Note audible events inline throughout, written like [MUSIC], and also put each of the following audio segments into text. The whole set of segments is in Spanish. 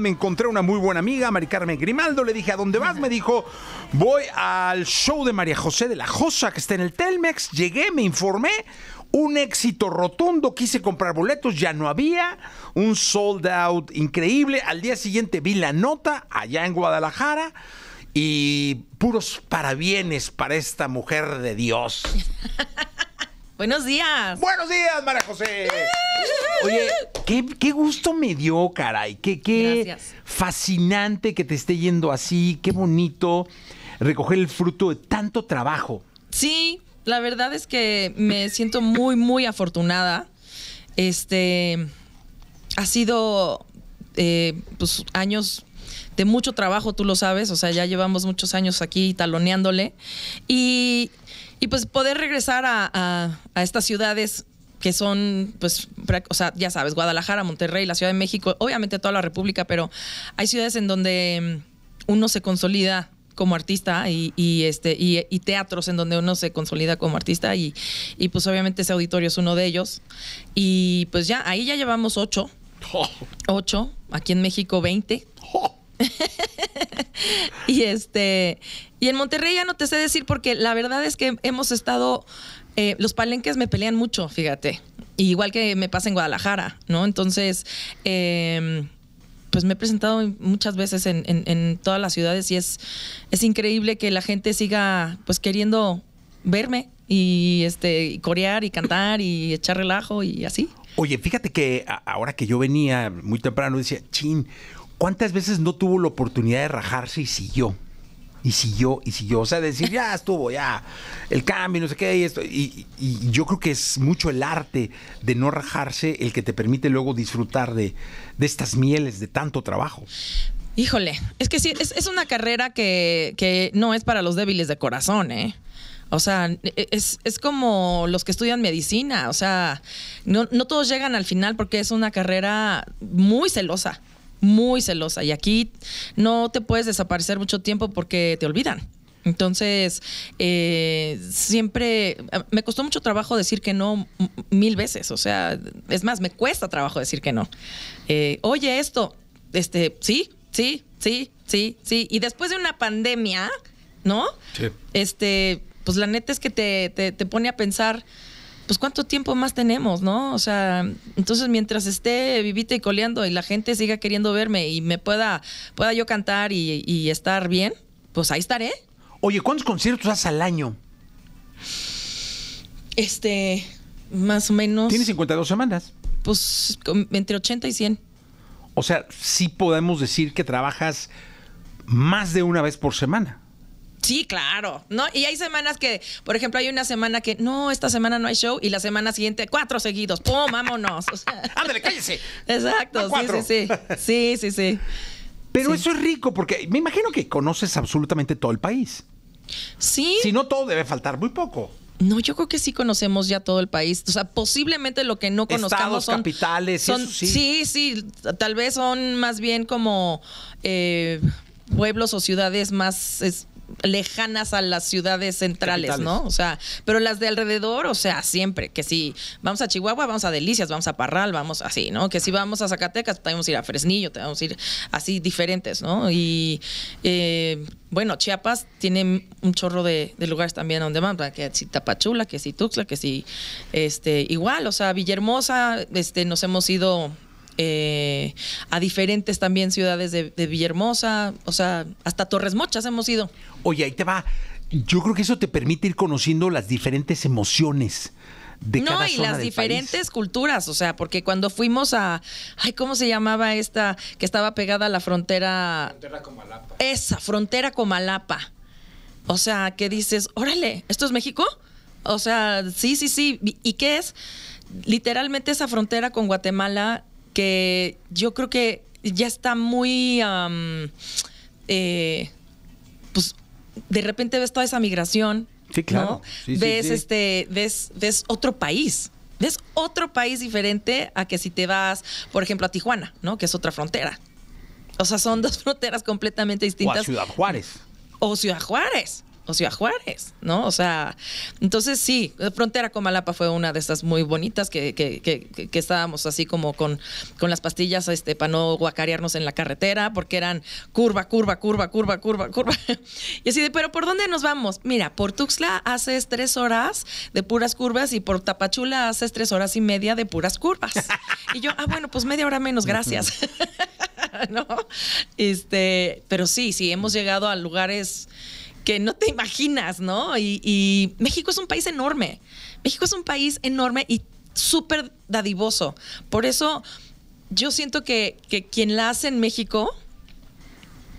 me encontré una muy buena amiga, Mari Carmen Grimaldo. Le dije, ¿a dónde vas? Me dijo, voy al show de María José de la Josa, que está en el Telmex. Llegué, me informé. Un éxito rotundo, quise comprar boletos, ya no había, un sold out increíble. Al día siguiente vi la nota allá en Guadalajara y puros parabienes para esta mujer de Dios. [LAUGHS] Buenos días. Buenos días, Mara José. [LAUGHS] Oye, qué, qué gusto me dio, caray. Qué, qué fascinante que te esté yendo así. Qué bonito recoger el fruto de tanto trabajo. Sí, la verdad es que me siento muy, muy afortunada. Este ha sido eh, pues, años de mucho trabajo, tú lo sabes, o sea, ya llevamos muchos años aquí taloneándole. Y, y pues poder regresar a, a, estas ciudades que son, pues, o sea, ya sabes, Guadalajara, Monterrey, la Ciudad de México, obviamente toda la República, pero hay ciudades en donde mm, uno se consolida como artista y, este y, teatros en donde uno se consolida como artista y, y, pues obviamente ese auditorio es uno de ellos y pues ya ahí ya llevamos ocho oh. ocho aquí en México veinte oh. [LAUGHS] y este, y en Monterrey ya no te sé decir porque la verdad es que hemos estado, eh, los palenques me pelean mucho, fíjate. igual que me pasa en Guadalajara, ¿no? Entonces, em, pues me he presentado muchas veces en, todas las ciudades y es, es increíble que la gente siga pues queriendo verme y este y corear y cantar y echar relajo y así. Oye, fíjate que ahora que yo venía muy temprano, decía, chin, ¿Cuántas veces no tuvo la oportunidad de rajarse y siguió? Y siguió, y siguió. O sea, decir, ya estuvo, ya, el cambio, no sé qué, y esto. Y, yo creo que es mucho el arte de no rajarse el que te permite luego disfrutar de, estas mieles de tanto trabajo. Híjole, es que sí, es, una carrera que, no es para los débiles de corazón, ¿eh? O sea, e, es, como los que estudian medicina, o sea, no, no todos llegan al final porque es una carrera muy celosa muy celosa y aquí no te puedes desaparecer mucho tiempo porque te olvidan. Entonces, eh, siempre eh, me costó mucho trabajo decir que no mil veces, o sea, es más, me cuesta trabajo decir que no. Eh, oye, esto, este, sí, sí, sí, sí, sí. Y después de una pandemia, ¿no? Sí. Este, pues la neta es que te pone a pensar, pues cuánto tiempo más tenemos, ¿no? O sea, entonces mientras esté vivita y coleando y la gente siga queriendo verme y me pueda, pueda yo cantar y, y estar bien, pues ahí estaré. Oye, ¿cuántos conciertos haces al año? Este, más o menos. Tiene 52 semanas. Pues entre 80 y 100. O sea, sí podemos decir que trabajas más de una vez por semana. Sí, claro, ¿no? Y hay semanas que, por ejemplo, hay una semana que, no, esta semana no hay show y la semana siguiente cuatro seguidos, ¡pum, vámonos! O sea, [LAUGHS] ¡Ándale, cállese! Exacto, sí, sí, sí, sí, sí, Pero eso es rico porque me imagino que conoces absolutamente todo el país. Sí. Si no todo debe faltar muy poco. No, yo creo que sí conocemos ya todo el país. O sea, posiblemente lo que no conozcamos Estados, son capitales, eso sí. Sí, sí, tal vez son más bien como eh, pueblos o ciudades más lejanas a las ciudades centrales, ¿no? O sea, pero las de alrededor, o sea, siempre, que si vamos a Chihuahua, vamos a Delicias, vamos a Parral, vamos así, ¿no? Que si vamos a Zacatecas, podemos pues, ir a Fresnillo, tenemos ir así diferentes, ¿no? Y eh, bueno, Chiapas tiene un chorro de, lugares también donde van, que si Tapachula, que si Tuxla, que si este, igual, o sea, Villahermosa, este, nos hemos ido eh, a diferentes también ciudades de, Villahermosa, o sea, hasta Torres Mochas hemos ido. Oye, ahí te va. Yo creo que eso te permite ir conociendo las diferentes emociones. De no, y las diferentes culturas, o sea, porque cuando fuimos a, ay, ¿cómo se llamaba esta que estaba pegada a la frontera? Frontera Esa, frontera Comalapa. O sea, que dices, órale, ¿esto es México? O sea, sí, sí, sí. ¿Y qué es? Literalmente esa frontera con Guatemala yo creo que ya está muy... Eh, pues de repente ves toda esa migración. ves este, ves, ves otro país. Ves otro país diferente a que si te vas, por ejemplo, a Tijuana, ¿no? Que es otra frontera. O sea, son dos [LAUGHS] fronteras completamente distintas. O Ciudad Juárez. O Ciudad Juárez o Ciudad Juárez, ¿no? O sea, entonces sí, frontera con fue una de estas muy bonitas que, estábamos así como con, las pastillas este, para no guacarearnos en la carretera, porque eran curva, curva, curva, curva, curva, curva. [LAUGHS] Y así de, pero ¿por dónde nos vamos? Mira, por Tuxtla haces tres horas de puras curvas y por Tapachula haces tres horas y media de puras curvas. Y yo, ah, bueno, pues media hora menos, gracias. [LAUGHS] ¿No? Este, pero sí, sí, hemos llegado a lugares que no te imaginas, ¿no? Y, México es un país enorme. México es un país enorme y súper dadivoso. Por eso yo siento que, que, quien la hace en México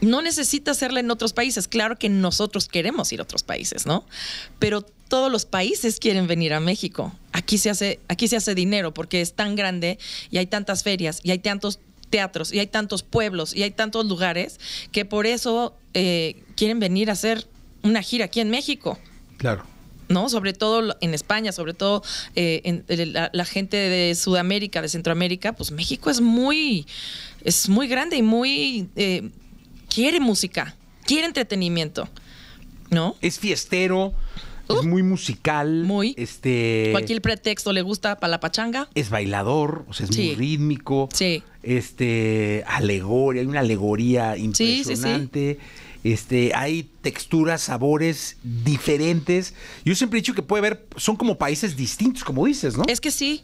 no necesita hacerla en otros países. Claro que nosotros queremos ir a otros países, ¿no? Pero todos los países quieren venir a México. Aquí se hace, aquí se hace dinero porque es tan grande y hay tantas ferias y hay tantos teatros y hay tantos pueblos y hay tantos lugares que por eso eh, quieren venir a hacer una gira aquí en México. Claro. ¿no? Sobre todo en España, sobre todo eh, en, eh, la, gente de Sudamérica, de Centroamérica, pues México es muy, es muy grande y muy eh, quiere música, quiere entretenimiento, ¿no? Es fiestero. es uh. muy musical. Muy. Este. Cualquier pretexto le gusta para la pachanga. Es bailador, o sea, es muy rítmico. Sí. Este. Alegoria, hay una alegoría impresionante. Sí, sí, este, hay texturas, sabores diferentes. Yo siempre he dicho que puede haber, son como países distintos, como dices, ¿no? Es que sí,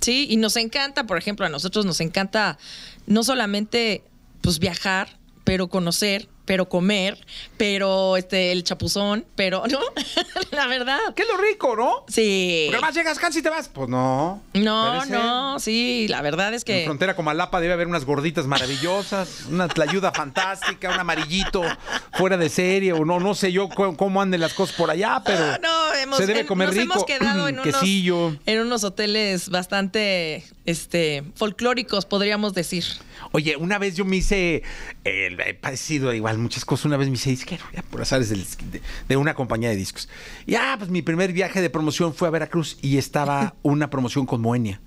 sí, y nos encanta, por ejemplo, a nosotros nos encanta no solamente pues viajar, pero conocer, pero comer, pero este, el chapuzón, pero, ¿no? [LAUGHS] la verdad. ¿Qué es lo rico, no? Sí. Pero más llegas casi te vas. Pues no. No, no, sí, la verdad es que. En frontera con Malapa debe haber unas gorditas maravillosas, una tlayuda fantástica, un amarillito fuera de serie, o no, no sé yo cómo anden las cosas por allá, pero. Ah, no, hemos, se debe comer rico. hemos quedado [CLEARS THROAT] en unos, en unos hoteles bastante este, folclóricos, podríamos decir. Oye, una vez yo me hice eh, el parecido igual muchas cosas. una vez me hice disquero, ya por de, una compañía de discos. Y ah, pues mi primer viaje de promoción fue a Veracruz y estaba [LAUGHS] una promoción con Moenia.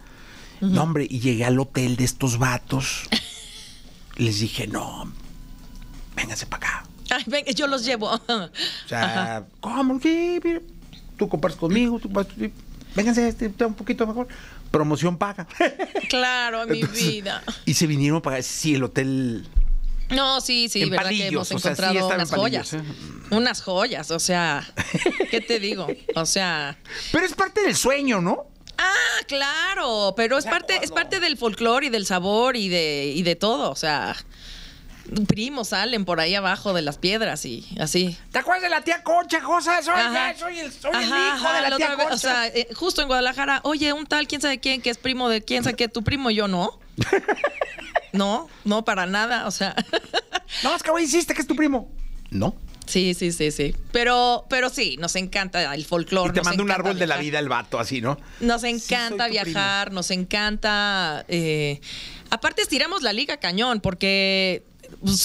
No, hombre, y llegué al hotel de estos vatos. Les dije, no, vénganse para acá. yo los llevo. O sea, [LAUGHS] ¿cómo? tú compras conmigo, vénganse, este, está un poquito mejor. Promoción paga. Claro, mi vida. Y se vinieron para, sí, el hotel no, sí, sí, verdad que hemos encontrado unas joyas. ¿eh? Unas joyas, o sea, ¿qué te digo? O sea. Pero es parte del sueño, ¿no? Ah, claro, pero es parte, es parte del folclore y del sabor y de, y de todo, o sea primos salen por ahí abajo de las piedras y así. ¿Te acuerdas de la tía Concha, cosa? Soy, soy, el, hijo de la, tía o sea, eh, justo en Guadalajara, oye, un tal, quién sabe quién, que es primo de quién sabe qué, tu primo, y yo no. [LAUGHS] No, no, para nada, o sea. [LAUGHS] No, es que hoy hiciste que es tu primo. No. Sí, sí, sí, sí. Pero, pero sí, nos encanta el folclore. Y te manda un árbol de la vida el vato, así, ¿no? Nos encanta viajar, nos encanta. Eh, aparte, estiramos la liga cañón, porque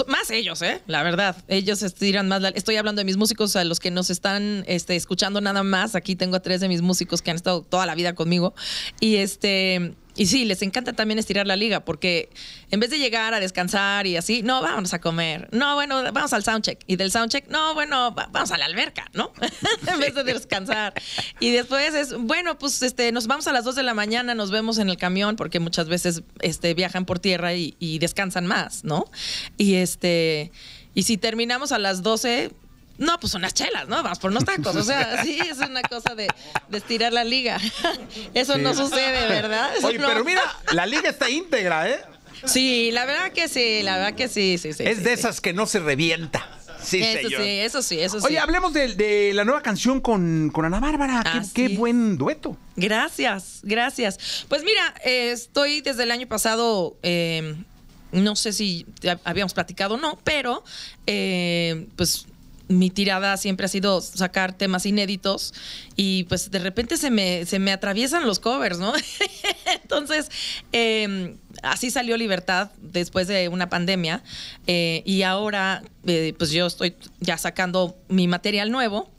más ellos, ¿eh? La verdad, ellos estiran más. La... Estoy hablando de mis músicos, a los que nos están este, escuchando nada más. Aquí tengo a tres de mis músicos que han estado toda la vida conmigo. Y este y sí, les encanta también estirar la liga, porque en vez de llegar a descansar y así, no, vamos a comer. No, bueno, vamos al soundcheck. Y del soundcheck, no, bueno, vamos a la alberca, ¿no? [LAUGHS] en vez de descansar. Y después es, bueno, pues este, nos vamos a las 2 de la mañana, nos vemos en el camión, porque muchas veces este, viajan por tierra y, descansan más, ¿no? Y este. Y si terminamos a las 12, no, pues unas chelas, ¿no? Vamos por unos tacos. O sea, [LAUGHS] sí, es una cosa de, estirar la liga. [LAUGHS] Eso no sucede, ¿verdad? Oye, pero mira, la liga está íntegra, ¿eh? Sí, la verdad que sí, la verdad que sí, sí, sí. Es de esas que no se revienta. Sí, eso señor. sí, eso sí, eso sí. Oye, hablemos de, la nueva canción con, con Ana Bárbara. qué, buen dueto. Gracias, gracias. Pues mira, eh, estoy desde el año pasado, eh, no sé si habíamos platicado o no, pero eh, pues mi tirada siempre ha sido sacar temas inéditos y pues de repente se me, se me atraviesan los covers, ¿no? [LAUGHS] Entonces, em, así salió Libertad después de una pandemia eh, y ahora eh, pues yo estoy ya sacando mi material nuevo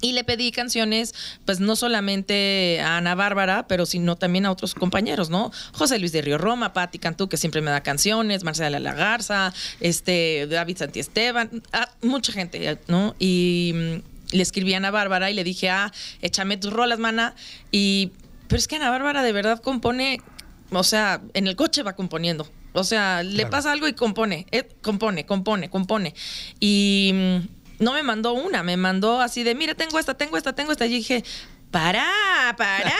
y le pedí canciones, pues no solamente a Ana Bárbara, pero sino también a otros compañeros, ¿no? José Luis de Río Roma, Patti Cantú, que siempre me da canciones, Marcela Lagarza, este, David Santiesteban, mucha gente, ¿no? Y mm, le escribí a Ana Bárbara y le dije, ah, échame tus rolas, mana. Y, pero es que Ana Bárbara de verdad compone, o sea, en el coche va componiendo. O sea, le pasa algo y compone, eh, compone, compone, compone. Y mm, no me mandó una, me mandó así de, mira, tengo esta, tengo esta, tengo esta. Y dije, para, para.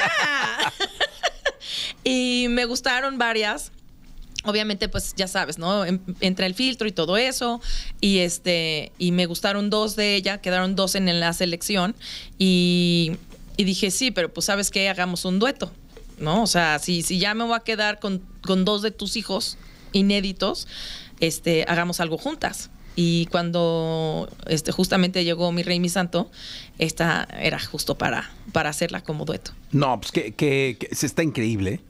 [LAUGHS] y me gustaron varias. Obviamente, pues ya sabes, ¿no? Em, entra el filtro y todo eso. Y este, y me gustaron dos de ella, quedaron dos en, la selección. Y, dije, sí, pero pues sabes qué, hagamos un dueto, ¿no? O sea, si, si ya me voy a quedar con, dos de tus hijos inéditos, este, hagamos algo juntas. Y cuando este, justamente llegó Mi Rey, Mi Santo, esta era justo para, para hacerla como dueto. No, pues que, que, está increíble.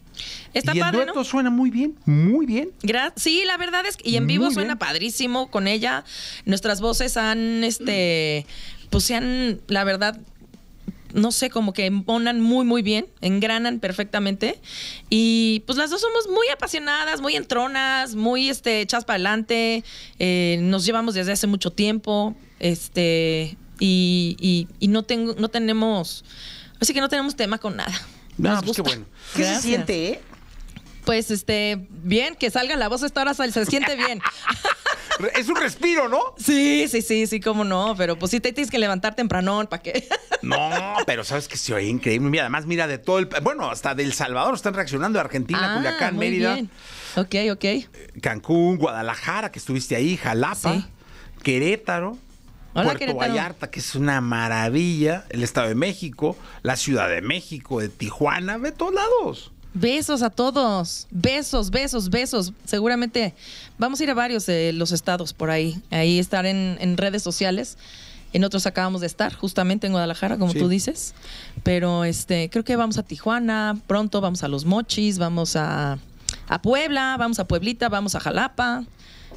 Está padre, el dueto suena muy bien, muy bien. sí, la verdad es que y en vivo suena padrísimo con ella. Nuestras voces han, este, pues se han, la verdad, no sé, como que emponan muy, muy bien, engranan perfectamente. Y pues las dos somos muy apasionadas, muy entronas, muy este, echas para adelante. Eh, nos llevamos desde hace mucho tiempo. Este, y, no, tengo, no tenemos, así que no tenemos tema con nada. No, pues qué bueno. ¿Qué se siente, eh? pues este, bien, que salga la voz esta hora, se siente bien. [LAUGHS] es un respiro, ¿no? Sí, sí, sí, sí, cómo no, pero pues sí te tienes que levantar tempranón, ¿para qué? [LAUGHS] no, pero sabes que se oye increíble. Mira, además, mira, de todo el. Bueno, hasta del Salvador están reaccionando, Argentina, ah, Culiacán, Mérida. Bien. Ok, ok. Eh, Cancún, Guadalajara, que estuviste ahí, Jalapa, Querétaro. Puerto Vallarta, que es una maravilla, el Estado de México, la Ciudad de México, de Tijuana, de todos lados. Besos a todos. Besos, besos, besos. Seguramente vamos a ir a varios de los estados por ahí. Ahí estar en, redes sociales. En otros acabamos de estar, justamente en Guadalajara, como tú dices. Pero este, creo que vamos a Tijuana, pronto vamos a Los Mochis, vamos a, Puebla, vamos a Pueblita, vamos a Jalapa.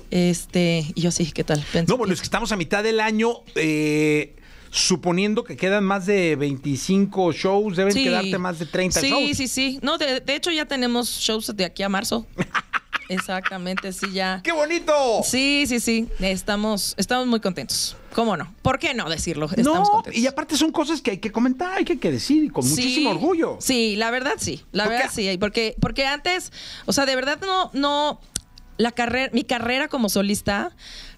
Este, y yo sí, ¿qué tal? no, bueno, es que estamos a mitad del año. Eh, suponiendo que quedan más de 25 shows, deben quedarte más de 30 shows. Sí, sí, sí. No, de, hecho ya tenemos shows de aquí a marzo. [LAUGHS] Exactamente, sí, ya. ¡Qué bonito! Sí, sí, sí. Estamos, estamos muy contentos. ¿Cómo no? ¿Por qué no decirlo? Estamos contentos. y aparte son cosas que hay que comentar, hay que, decir con muchísimo orgullo. Sí, la verdad sí, la verdad sí. Porque, porque antes, o sea, de verdad no, no, la carrera, mi carrera como solista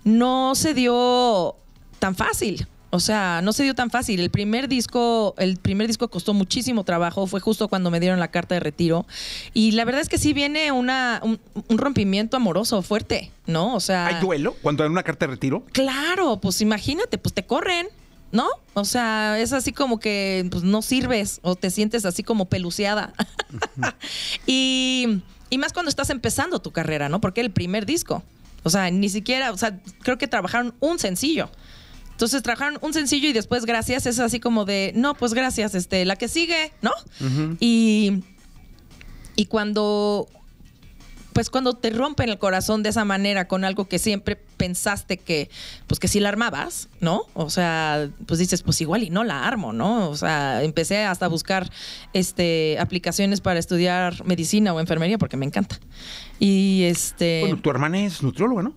no se dio tan fácil. O sea, no se dio tan fácil. El primer disco, el primer disco costó muchísimo trabajo. Fue justo cuando me dieron la carta de retiro. Y la verdad es que sí viene una, un, rompimiento amoroso fuerte, ¿no? O sea. ¿Hay duelo cuando hay una carta de retiro? Claro, pues imagínate, pues te corren. ¿no? O sea, es así como que pues, no sirves o te sientes así como peluceada. [LAUGHS] y, y, más cuando estás empezando tu carrera, ¿no? Porque el primer disco. O sea, ni siquiera, o sea, creo que trabajaron un sencillo. Entonces trabajaron un sencillo y después gracias es así como de, no, pues gracias, este, la que sigue, ¿no? Y y cuando pues cuando te rompen el corazón de esa manera con algo que siempre pensaste que pues que sí la armabas, ¿no? O sea, pues dices, pues igual y no la armo, ¿no? O sea, empecé hasta a buscar este aplicaciones para estudiar medicina o enfermería porque me encanta. Y este. Bueno, tu hermana es nutrióloga, ¿no?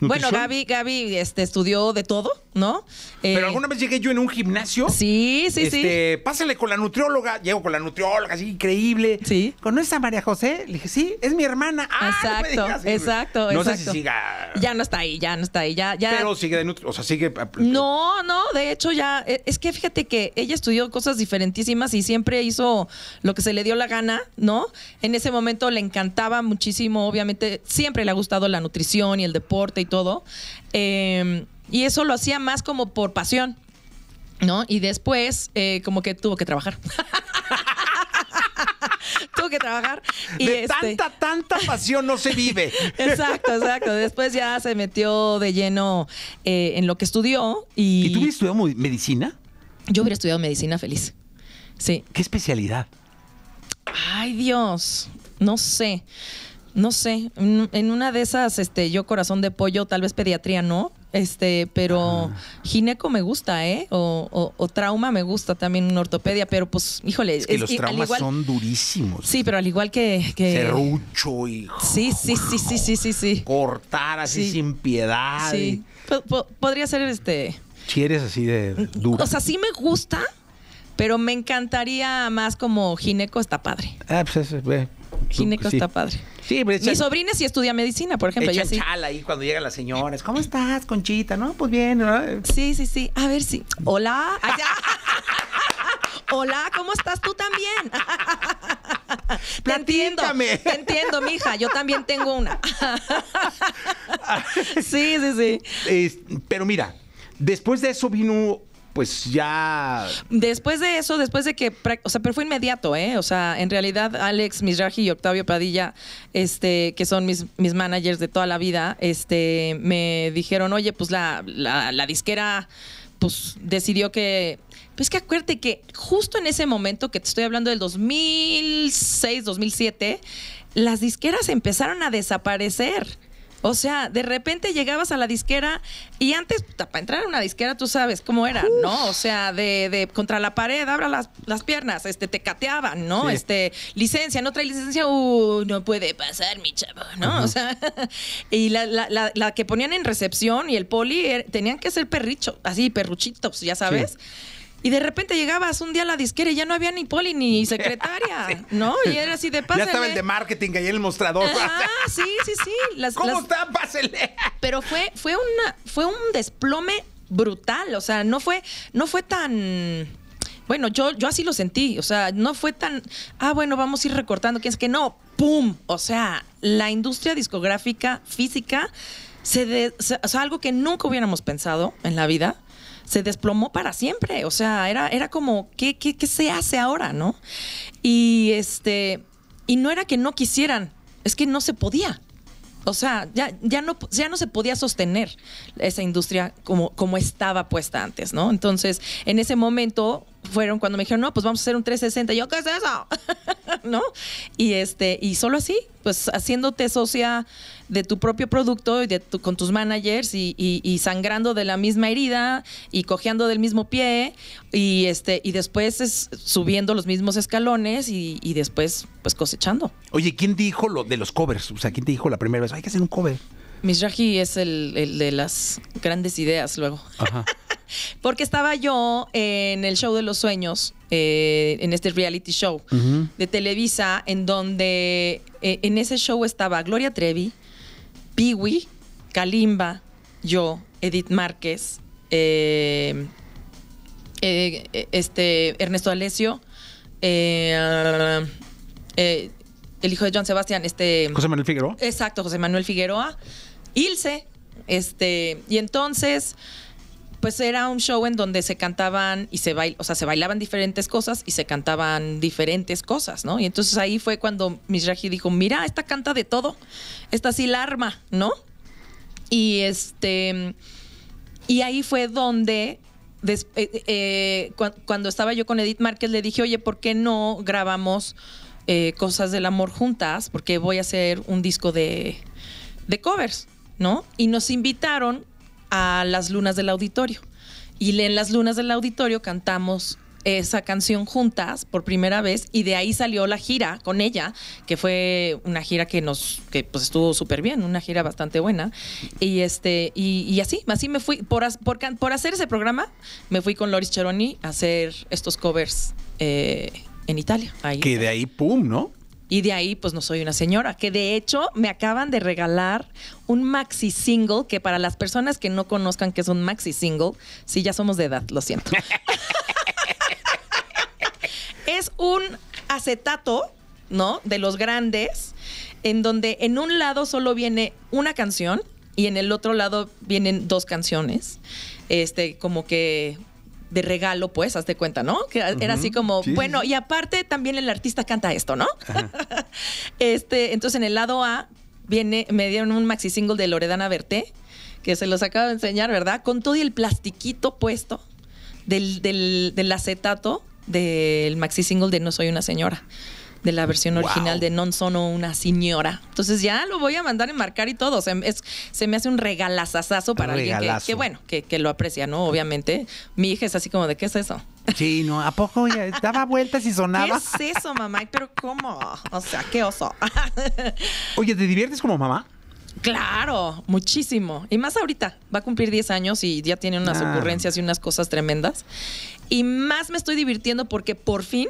Bueno, Gaby, Gaby este, estudió de todo, ¿no? Eh, Pero alguna vez llegué yo en un gimnasio. Sí, sí, sí. Este, pásale con la nutrióloga. Llego con la nutrióloga, así increíble. Sí. ¿Conoces a María José? Le dije, sí, es mi hermana. ¡Ah, exacto, exacto. No sé si siga. Ya no está ahí, ya no está ahí. Ya, ya... Pero sigue de nutrióloga, O sea, sigue. Eh, eh, no, no, de hecho ya. Es que fíjate que ella estudió cosas diferentísimas y siempre hizo lo que se le dio la gana, ¿no? En ese momento le encantaba muchísimo obviamente siempre le ha gustado la nutrición y el deporte y todo. Em, y eso lo hacía más como por pasión, ¿no? Y después, eh, como que tuvo que trabajar. [LAUGHS] tuvo que trabajar. Y de este tanta, tanta pasión no se vive. [LAUGHS] exacto, exacto. Después ya se metió de lleno eh, en lo que estudió. ¿Y, ¿Y tú hubieras estudiado medicina? Yo hubiera estudiado medicina feliz. Sí. ¿Qué especialidad? Ay, Dios. No sé no sé, en una de esas, este, yo corazón de pollo, tal vez pediatría no, este, pero gineco me gusta, ¿eh? O, trauma me gusta también ortopedia, pero pues, híjole. Es que los traumas son durísimos. Sí, pero al igual que. que y. Sí, sí, sí, sí, sí, sí, sí. Cortar así sin piedad. Sí. Podría ser este. Si eres así de duro. O sea, sí me gusta, pero me encantaría más como gineco está padre. Ah, pues, gineco está padre. Sí, pero pues Mi sobrina sí estudia medicina, por ejemplo. sí. chala ahí cuando llegan las señoras. ¿Cómo estás, Conchita? No, pues bien. Sí, sí, sí. A ver si. Sí. Hola. [LAUGHS] Hola, ¿cómo estás tú también? [LAUGHS] te entiendo, te entiendo, mija. Yo también tengo una. [LAUGHS] sí, sí, sí. pero mira, después de eso vino pues ya... Después de eso, después de que, o sea, pero fue inmediato, ¿eh? O sea, en realidad Alex Misraji y Octavio Padilla, este, que son mis, mis managers de toda la vida, este, me dijeron, oye, pues la, disquera, pues decidió que pues que acuérdate que justo en ese momento que te estoy hablando del 2006, 2007, las disqueras empezaron a desaparecer. O sea, de repente llegabas a la disquera y antes, para entrar a una disquera, tú sabes cómo era, ¿no? O sea, de, de, contra la pared, abra las, piernas, este, te cateaban, ¿no? Este, licencia, no trae licencia, uh, no puede pasar, mi chavo, ¿no? O sea, [LAUGHS] y la, la, la, que ponían en recepción y el poli er, tenían que ser perricho, así, perruchitos, ya sabes. Y de repente llegabas un día a la disquera y ya no había ni poli ni [LAUGHS] secretaria, [LAUGHS] ¿no? Y era así de paso. Ya estaba el de marketing ahí en el mostrador. Ah, sí, sí, sí. ¿Cómo está? Pásele. Pero fue, fue, una, fue un desplome brutal. O sea, no fue, no fue tan. Bueno, yo, yo así lo sentí. O sea, no fue tan. Ah, bueno, vamos a ir recortando. ¿Quién es que no? ¡Pum! O sea, la industria discográfica física se. o sea, algo que nunca hubiéramos pensado en la vida se desplomó para siempre. O sea, era, era como, ¿qué, qué, qué se hace ahora, no? Y este, y no era que no quisieran, es que no se podía. O sea, ya, ya, no, ya no se podía sostener esa industria como, como estaba puesta antes, ¿no? Entonces, en ese momento fueron cuando me dijeron, no, pues vamos a hacer un 360. yo, ¿qué es eso? [LAUGHS] ¿No? Y, este, y solo así, pues haciéndote socia de tu propio producto y con tus managers y, sangrando de la misma herida y cojeando del mismo pie y este y después subiendo los mismos escalones y, después pues cosechando. Oye, ¿quién dijo lo de los covers? O sea, ¿quién te dijo la primera vez? Hay que hacer un cover. misraji es el, de las grandes ideas luego. [LAUGHS] Porque estaba yo en el show de los sueños, eh, en este reality show de Televisa, en donde eh, en ese show estaba Gloria Trevi, Piwi, Kalimba, yo, Edith Márquez, eh, eh, este, Ernesto Alesio, eh, el hijo de John Sebastián, este. José Manuel Figueroa. Exacto, José Manuel Figueroa. Ilse. Este. Y entonces. Pues era un show en donde se cantaban y se bail, o sea, se bailaban diferentes cosas y se cantaban diferentes cosas, ¿no? Y entonces ahí fue cuando Misraji dijo, mira, esta canta de todo, esta sí la arma, ¿no? Y este, y ahí fue donde eh, eh, eh, cuando estaba yo con Edith Márquez le dije, oye, ¿por qué no grabamos cosas del amor juntas? Porque voy a hacer un disco de, de covers, ¿no? Y nos invitaron a las lunas del auditorio. Y en las lunas del auditorio cantamos esa canción juntas por primera vez y de ahí salió la gira con ella, que fue una gira que nos, que pues estuvo súper bien, una gira bastante buena. Y este, y, así, así me fui, por, por, por, hacer ese programa, me fui con Loris Cheroni a hacer estos covers eh, en Italia. Que de ahí, ¡pum! ¿no? Y de ahí, pues no soy una señora, que de hecho me acaban de regalar un maxi single, que para las personas que no conozcan que es un maxi single, si sí, ya somos de edad, lo siento. [LAUGHS] es un acetato, ¿no? De los grandes, en donde en un lado solo viene una canción y en el otro lado vienen dos canciones. Este, como que de regalo, pues, hazte cuenta, ¿no? Que era así como, bueno, y aparte también el artista canta esto, ¿no? [LAUGHS] este, entonces en el lado A viene, me dieron un maxi single de Loredana Berté, que se los acabo de enseñar, ¿verdad? Con todo y el plastiquito puesto del, del, del acetato del maxi single de No Soy una Señora de la versión original de Non Sono una señora. Entonces ya lo voy a mandar enmarcar y todo. Em, se, me hace un regalazazazo para alguien que, bueno, que, lo aprecia, ¿no? Obviamente. Mi hija es así como de, ¿qué es eso? Sí, no, ¿a poco ya daba vueltas y sonaba? [LAUGHS] ¿Qué es eso, mamá? ¿Pero cómo? O sea, qué oso. [LAUGHS] Oye, ¿te diviertes como mamá? Claro, muchísimo. Y más ahorita, va a cumplir 10 años y ya tiene unas ah. ocurrencias y unas cosas tremendas. Y más me estoy divirtiendo porque por fin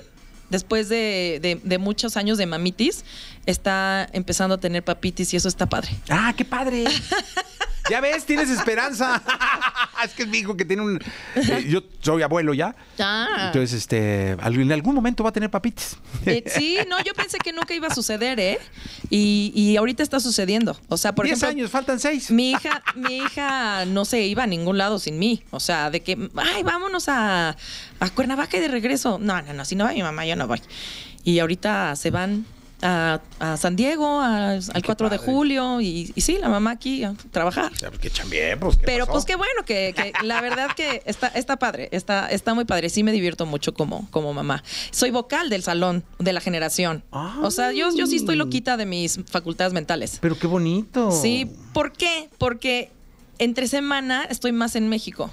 después de, de, muchos años de mamitis, está empezando a tener papitis y eso está padre. ¡Ah, qué padre! [LAUGHS] Ya ves, tienes esperanza. [LAUGHS] es que es mi hijo que tiene un. Eh, yo soy abuelo ya. Ah. Entonces, este, en algún momento va a tener papitas. Eh, sí, no, yo pensé que nunca iba a suceder, ¿eh? Y, ahorita está sucediendo. O sea, por Diez años, faltan seis. Mi hija, mi hija no se iba a ningún lado sin mí. O sea, de que, ay, vámonos a, a Cuernavaca y de regreso. No, no, no, si no va mi mamá, yo no voy. Y ahorita se van a, San Diego al 4 de julio y, sí, la mamá aquí a trabajar. Ya, que pues, Pero pues qué bueno, que, la verdad que está, padre, está, está muy padre. Sí me divierto mucho como, como mamá. Soy vocal del salón de la generación. O sea, yo, yo sí estoy ah. loquita de mis facultades mentales. Pero qué bonito. Sí, ¿por qué? Porque entre semana estoy más en México.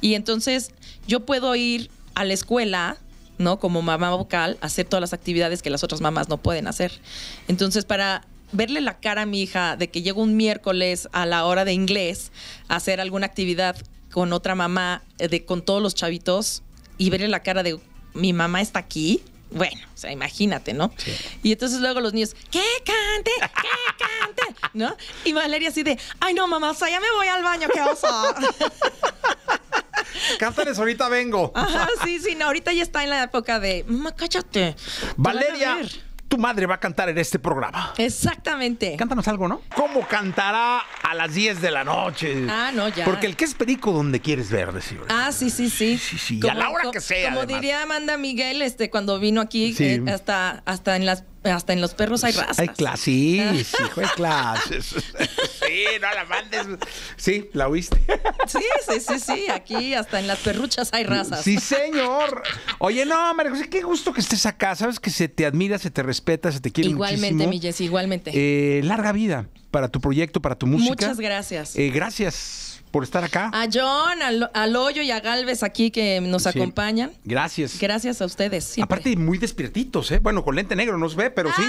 Y entonces yo puedo ir a la escuela ¿no? Como mamá vocal, hacer todas las actividades que las otras mamás no pueden hacer. Entonces, para verle la cara a mi hija de que llego un miércoles a la hora de inglés hacer alguna actividad con otra mamá, eh, de, con todos los chavitos, y verle la cara de mi mamá está aquí, bueno, o sea, imagínate, ¿no? Y entonces luego los niños, ¡que cante! qué cante! ¿No? Y Valeria así de, ¡ay no, mamá, o ya me voy al baño, qué oso! [LAUGHS] Cántales, ahorita vengo. sí, sí, no, ahorita ya está en la época de, mamá, cállate. Valeria tu madre va a cantar en este programa. Exactamente. Cántanos algo, ¿no? ¿Cómo cantará a las 10 de la noche? Ah, no, ya. Porque el que es perico donde quieres ver, decir. Ah, sí, sí, sí. Sí, sí, Como, a la hora que sea. Como diría Amanda Miguel, este, cuando vino aquí, eh, hasta, hasta en las hasta en los perros hay razas. Hay clases, ah. hijo, hay clases. [LAUGHS] Sí, no la mandes. Sí, la oíste. Sí, sí, sí, sí. Aquí hasta en las perruchas hay razas. Sí, señor. Oye, no, Marcos pues, qué gusto que estés acá. Sabes que se te admira, se te respeta, se te quiere igualmente, muchísimo. Igualmente, mi eh, igualmente. larga vida para tu proyecto, para tu música. Muchas gracias. Eh, gracias por estar acá. A John, al, al Hoyo y a Galvez aquí que nos acompañan. Gracias. Gracias a ustedes. Aparte, muy despiertitos, ¿eh? Bueno, con lente negro no nos ve, pero sí.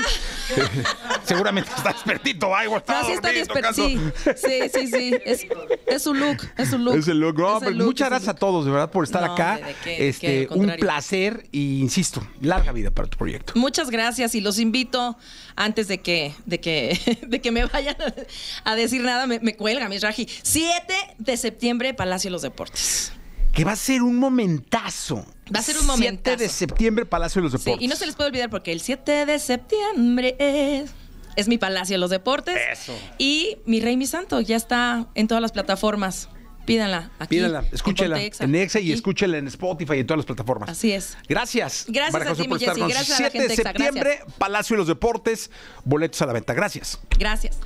Ah. [LAUGHS] Seguramente está despertito Ay, está sí está Sí. sí, sí, Es, es, su look, es su look. Es el look. Pues, muchas gracias a todos, de verdad, por estar acá. Este, un placer y, insisto, larga vida para tu proyecto. Muchas gracias y los invito antes de que, de que, [LAUGHS] de que me vayan a decir nada, me, me cuelga, mis Raji. Siete de septiembre, Palacio de los Deportes. Que va a ser un momentazo. Va a ser un momentazo. 7 de septiembre, Palacio de los Deportes. Sí, y no se les puede olvidar porque el 7 de septiembre es es mi Palacio de los Deportes. Eso. Y mi Rey, mi Santo, ya está en todas las plataformas. Pídanla aquí. Pídanla, escúchela en, Exa. y, escúchenla en Spotify y en todas las plataformas. Así es. Gracias. Gracias a ti, Gracias a la gente de septiembre, Palacio de los Deportes, boletos a la venta. Gracias. Gracias.